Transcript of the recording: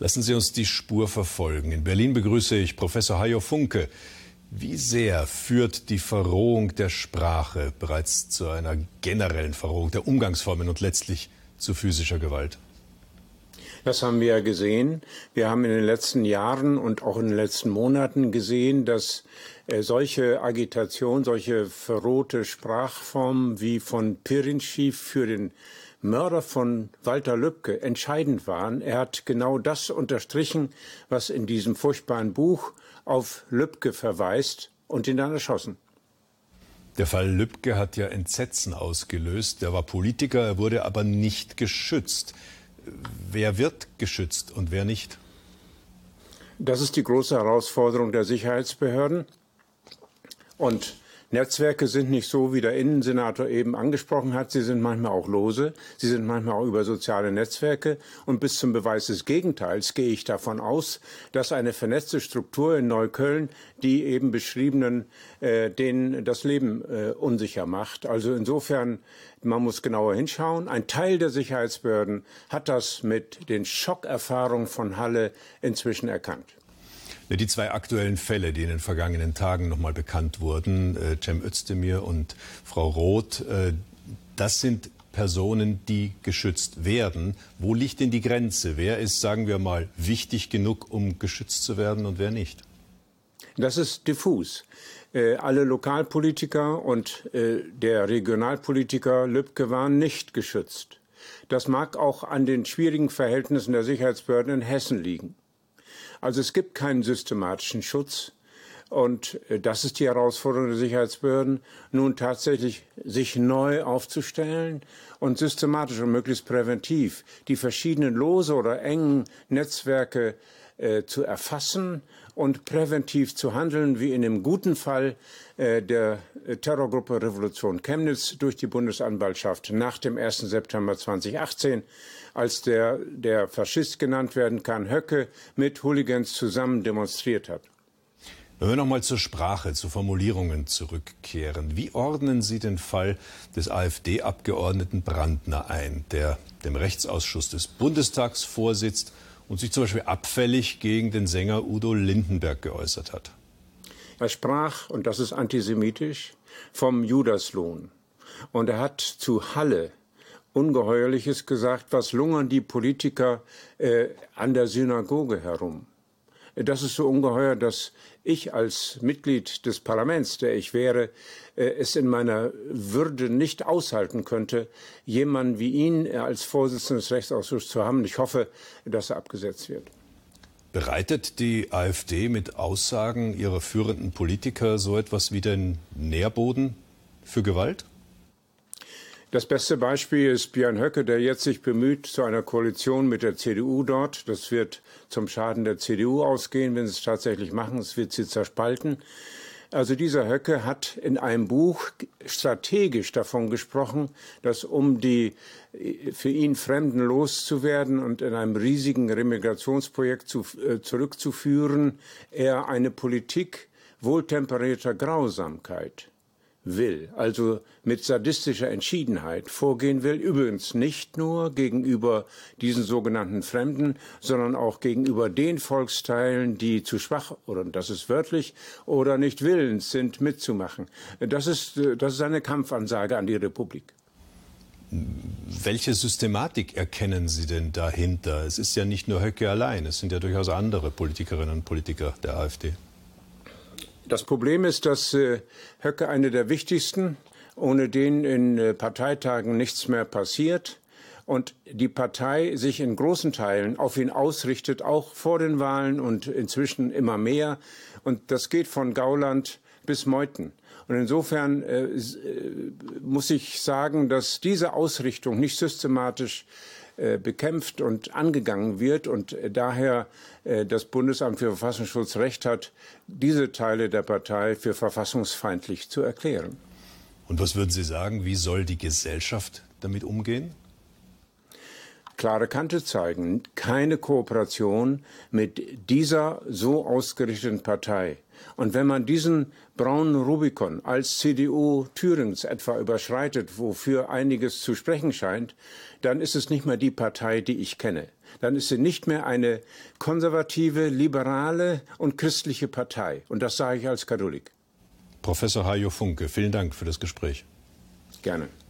Lassen Sie uns die Spur verfolgen. In Berlin begrüße ich Professor Hajo Funke. Wie sehr führt die Verrohung der Sprache bereits zu einer generellen Verrohung der Umgangsformen und letztlich zu physischer Gewalt? Das haben wir ja gesehen. Wir haben in den letzten Jahren und auch in den letzten Monaten gesehen, dass äh, solche Agitation, solche verrohte Sprachformen wie von Pirinci für den Mörder von Walter Lübcke entscheidend waren. Er hat genau das unterstrichen, was in diesem furchtbaren Buch auf Lübcke verweist und ihn dann erschossen. Der Fall Lübcke hat ja Entsetzen ausgelöst. Er war Politiker, er wurde aber nicht geschützt. Wer wird geschützt und wer nicht? Das ist die große Herausforderung der Sicherheitsbehörden. Und Netzwerke sind nicht so, wie der Innensenator eben angesprochen hat. Sie sind manchmal auch lose. Sie sind manchmal auch über soziale Netzwerke. Und bis zum Beweis des Gegenteils gehe ich davon aus, dass eine vernetzte Struktur in Neukölln die eben beschriebenen, äh, denen das Leben äh, unsicher macht. Also insofern, man muss genauer hinschauen. Ein Teil der Sicherheitsbehörden hat das mit den Schockerfahrungen von Halle inzwischen erkannt. Äh, die zwei aktuellen Fälle, die in den vergangenen Tagen nochmal bekannt wurden, äh, Cem Özdemir und Frau Roth, äh, das sind Personen, die geschützt werden. Wo liegt denn die Grenze? Wer ist, sagen wir mal, wichtig genug, um geschützt zu werden und wer nicht? Das ist diffus. alle Lokalpolitiker und der Regionalpolitiker Lübcke waren nicht geschützt. Das mag auch an den schwierigen Verhältnissen der Sicherheitsbehörden in Hessen liegen. Also es gibt keinen systematischen Schutz. Und äh, das ist die Herausforderung der Sicherheitsbehörden, nun tatsächlich sich neu aufzustellen und systematisch und möglichst präventiv die verschiedenen lose oder engen Netzwerke äh, zu erfassen und präventiv zu handeln, wie in dem guten Fall äh, der äh, Terrorgruppe Revolution Chemnitz durch die Bundesanwaltschaft nach dem 1. September 2018, als der, der Faschist genannt werden kann, Höcke mit Hooligans zusammen demonstriert hat. Wenn wir nochmal zur Sprache, zu Formulierungen zurückkehren. Wie ordnen Sie den Fall des AfD-Abgeordneten Brandner ein, der dem Rechtsausschuss des Bundestags vorsitzt und sich zum Beispiel abfällig gegen den Sänger Udo Lindenberg geäußert hat. Er sprach, und das ist antisemitisch, vom Judaslohn. Und er hat zu Halle Ungeheuerliches gesagt, was lungern die Politiker äh, an der Synagoge herum. Das ist so ungeheuer, dass ich als Mitglied des Parlaments, der ich wäre, äh, es in meiner Würde nicht aushalten könnte, jemanden wie ihn äh, als Vorsitzenden des Rechtsausschusses zu haben. Ich hoffe, dass er abgesetzt wird. Bereitet die AfD mit Aussagen ihrer führenden Politiker so etwas wie den Nährboden für Gewalt? Das beste Beispiel ist Björn Höcke, der jetzt sich bemüht zu einer Koalition mit der CDU dort. Das wird zum Schaden der CDU ausgehen, wenn sie es tatsächlich machen. Es wird sie zerspalten. Also dieser Höcke hat in einem Buch strategisch davon gesprochen, dass um die für ihn Fremden loszuwerden und in einem riesigen Remigrationsprojekt zu, äh, zurückzuführen, er eine Politik wohltemperierter Grausamkeit will, also mit sadistischer Entschiedenheit vorgehen will, übrigens nicht nur gegenüber diesen sogenannten Fremden, sondern auch gegenüber den Volksteilen, die zu schwach oder das ist wörtlich oder nicht willens sind mitzumachen. Das ist das ist eine Kampfansage an die Republik. Welche Systematik erkennen Sie denn dahinter? Es ist ja nicht nur Höcke allein, es sind ja durchaus andere Politikerinnen und Politiker der AfD. Das Problem ist, dass äh, Höcke eine der wichtigsten, ohne den in äh, Parteitagen nichts mehr passiert, und die Partei sich in großen Teilen auf ihn ausrichtet, auch vor den Wahlen und inzwischen immer mehr. Und das geht von Gauland bis Meuthen. Und insofern äh, äh muss ich sagen, dass diese Ausrichtung nicht systematisch äh, bekämpft und angegangen wird und äh, daher äh, das Bundesamt für Verfassungsschutz recht hat, diese Teile der Partei für verfassungsfeindlich zu erklären. Und was würden Sie sagen, wie soll die Gesellschaft damit umgehen? klare Kante zeigen. Keine Kooperation mit dieser so ausgerichteten Partei. Und wenn man diesen braunen Rubikon als CDU Thürings etwa überschreitet, wofür einiges zu sprechen scheint, dann ist es nicht mehr die Partei, die ich kenne. Dann ist sie nicht mehr eine konservative, liberale und christliche Partei. Und das sage ich als Katholik. Professor Hajo Funke, vielen Dank für das Gespräch. Gerne.